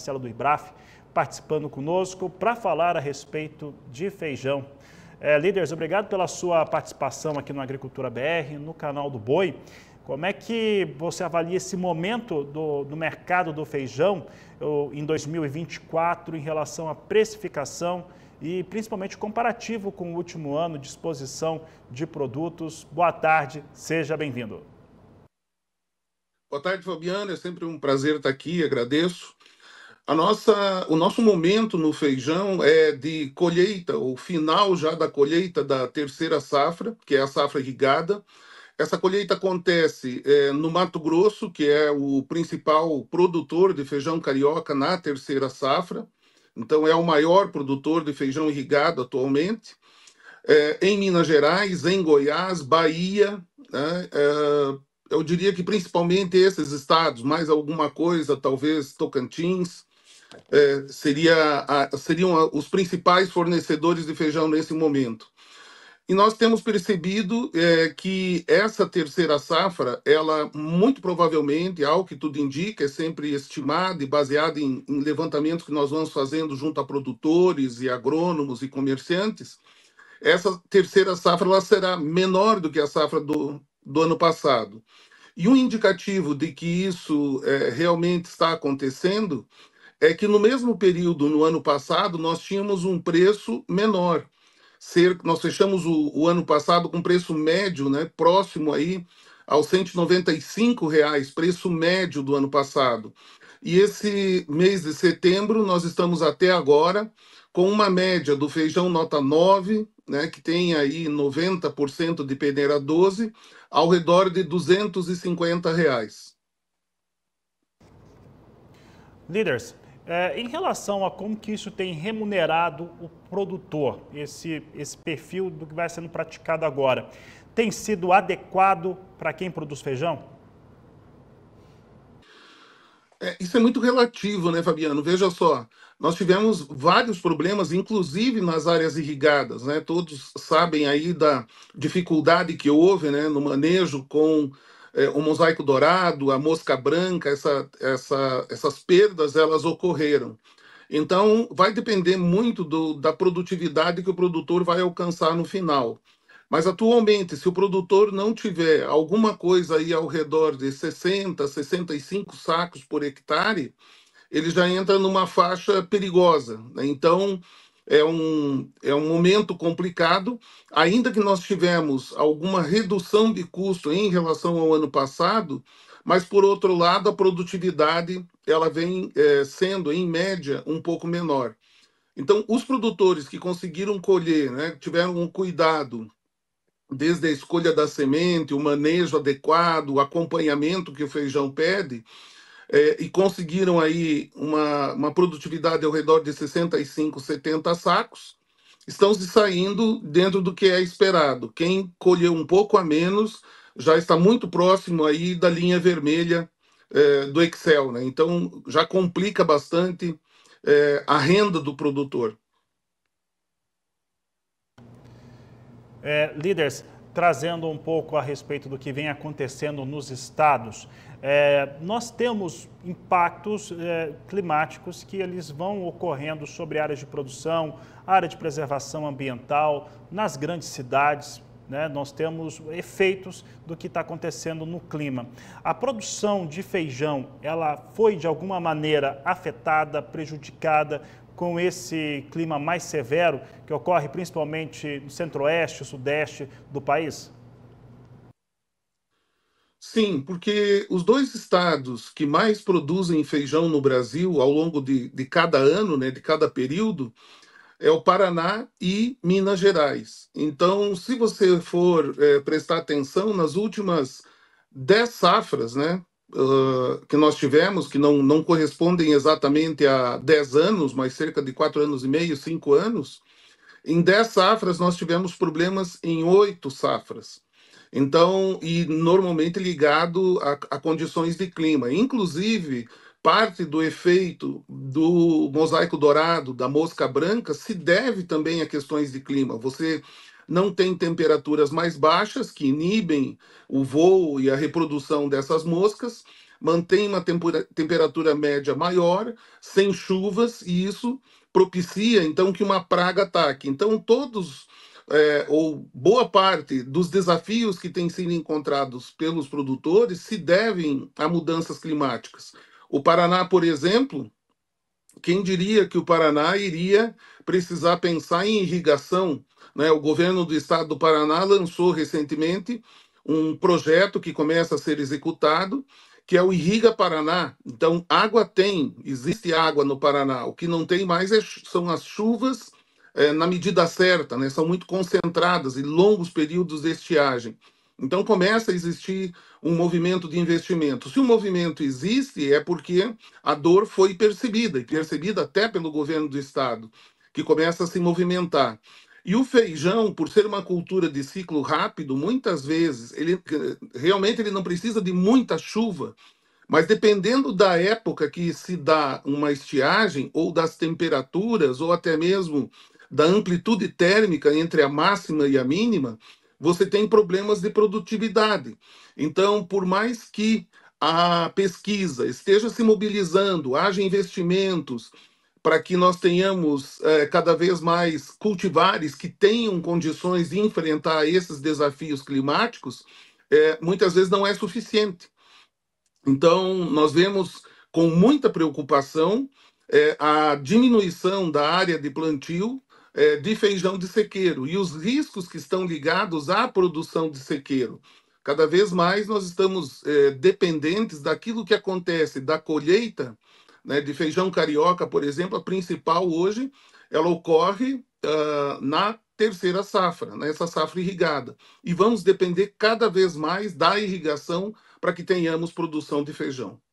Marcelo do IBRAF, participando conosco para falar a respeito de feijão. É, líderes, obrigado pela sua participação aqui no Agricultura BR, no canal do Boi. Como é que você avalia esse momento do, do mercado do feijão em 2024 em relação à precificação e principalmente comparativo com o último ano, de exposição de produtos? Boa tarde, seja bem-vindo. Boa tarde, Fabiano. É sempre um prazer estar aqui, agradeço. A nossa, o nosso momento no feijão é de colheita, o final já da colheita da terceira safra, que é a safra irrigada. Essa colheita acontece é, no Mato Grosso, que é o principal produtor de feijão carioca na terceira safra. Então, é o maior produtor de feijão irrigado atualmente. É, em Minas Gerais, em Goiás, Bahia, né, é, eu diria que principalmente esses estados, mais alguma coisa, talvez Tocantins, é, seria a, seriam a, os principais fornecedores de feijão nesse momento. E nós temos percebido é, que essa terceira safra, ela muito provavelmente, ao que tudo indica, é sempre estimada e baseada em, em levantamentos que nós vamos fazendo junto a produtores e agrônomos e comerciantes, essa terceira safra ela será menor do que a safra do, do ano passado. E um indicativo de que isso é, realmente está acontecendo é que no mesmo período, no ano passado, nós tínhamos um preço menor. nós fechamos o, o, ano passado com preço médio, né, próximo aí aos R$ 195,00, reais, preço médio do ano passado. E esse mês de setembro, nós estamos até agora com uma média do feijão nota 9, né, que tem aí 90% de peneira 12, ao redor de R$ 250,00. Reais. Leaders, é, em relação a como que isso tem remunerado o produtor, esse, esse perfil do que vai sendo praticado agora, tem sido adequado para quem produz feijão? É, isso é muito relativo, né, Fabiano? Veja só, nós tivemos vários problemas, inclusive nas áreas irrigadas, né? Todos sabem aí da dificuldade que houve, né, no manejo com é, o mosaico dourado, a mosca branca, essa, essa, essas perdas elas ocorreram. Então, vai depender muito do, da produtividade que o produtor vai alcançar no final. Mas, atualmente, se o produtor não tiver alguma coisa aí ao redor de 60, 65 sacos por hectare, ele já entra numa faixa perigosa. Né? Então, é um, é um momento complicado, ainda que nós tivemos alguma redução de custo em relação ao ano passado, mas por outro lado a produtividade ela vem é, sendo em média um pouco menor. Então os produtores que conseguiram colher, né, tiveram um cuidado desde a escolha da semente, o manejo adequado, o acompanhamento que o feijão pede, é, e conseguiram aí uma, uma produtividade ao redor de 65, 70 sacos, estão se saindo dentro do que é esperado. Quem colheu um pouco a menos já está muito próximo aí da linha vermelha é, do Excel, né? Então já complica bastante é, a renda do produtor. É, líderes, trazendo um pouco a respeito do que vem acontecendo nos estados. É, nós temos impactos é, climáticos que eles vão ocorrendo sobre áreas de produção, área de preservação ambiental, nas grandes cidades. Né? Nós temos efeitos do que está acontecendo no clima. A produção de feijão, ela foi de alguma maneira afetada, prejudicada com esse clima mais severo que ocorre principalmente no centro-oeste, sudeste do país? Sim, porque os dois estados que mais produzem feijão no Brasil ao longo de, de cada ano, né, de cada período, é o Paraná e Minas Gerais. Então, se você for é, prestar atenção nas últimas dez safras, né, uh, que nós tivemos, que não, não correspondem exatamente a 10 anos, mas cerca de 4 anos e meio, 5 anos, em 10 safras nós tivemos problemas em 8 safras. Então, e normalmente ligado a, a condições de clima. Inclusive, parte do efeito do mosaico dourado, da mosca branca, se deve também a questões de clima. Você não tem temperaturas mais baixas que inibem o voo e a reprodução dessas moscas, mantém uma temperatura média maior, sem chuvas, e isso propicia então que uma praga ataque. Então, todos é, ou boa parte dos desafios que têm sido encontrados pelos produtores se devem a mudanças climáticas. O Paraná, por exemplo, quem diria que o Paraná iria precisar pensar em irrigação? Né? O governo do estado do Paraná lançou recentemente um projeto que começa a ser executado, que é o Irriga Paraná. Então, água tem, existe água no Paraná. O que não tem mais é, são as chuvas é, na medida certa, né? são muito concentradas e longos períodos de estiagem. Então começa a existir um movimento de investimento. Se o um movimento existe, é porque a dor foi percebida, e percebida até pelo governo do Estado, que começa a se movimentar. E o feijão, por ser uma cultura de ciclo rápido, muitas vezes, ele realmente ele não precisa de muita chuva, mas dependendo da época que se dá uma estiagem, ou das temperaturas, ou até mesmo da amplitude térmica entre a máxima e a mínima, você tem problemas de produtividade. Então, por mais que a pesquisa esteja se mobilizando, haja investimentos para que nós tenhamos é, cada vez mais cultivares que tenham condições de enfrentar esses desafios climáticos, é, muitas vezes não é suficiente. Então, nós vemos com muita preocupação é, a diminuição da área de plantio é, de feijão de sequeiro e os riscos que estão ligados à produção de sequeiro. Cada vez mais nós estamos é, dependentes daquilo que acontece da colheita né, de feijão carioca, por exemplo, a principal hoje, ela ocorre uh, na terceira safra, nessa né, safra irrigada. E vamos depender cada vez mais da irrigação para que tenhamos produção de feijão.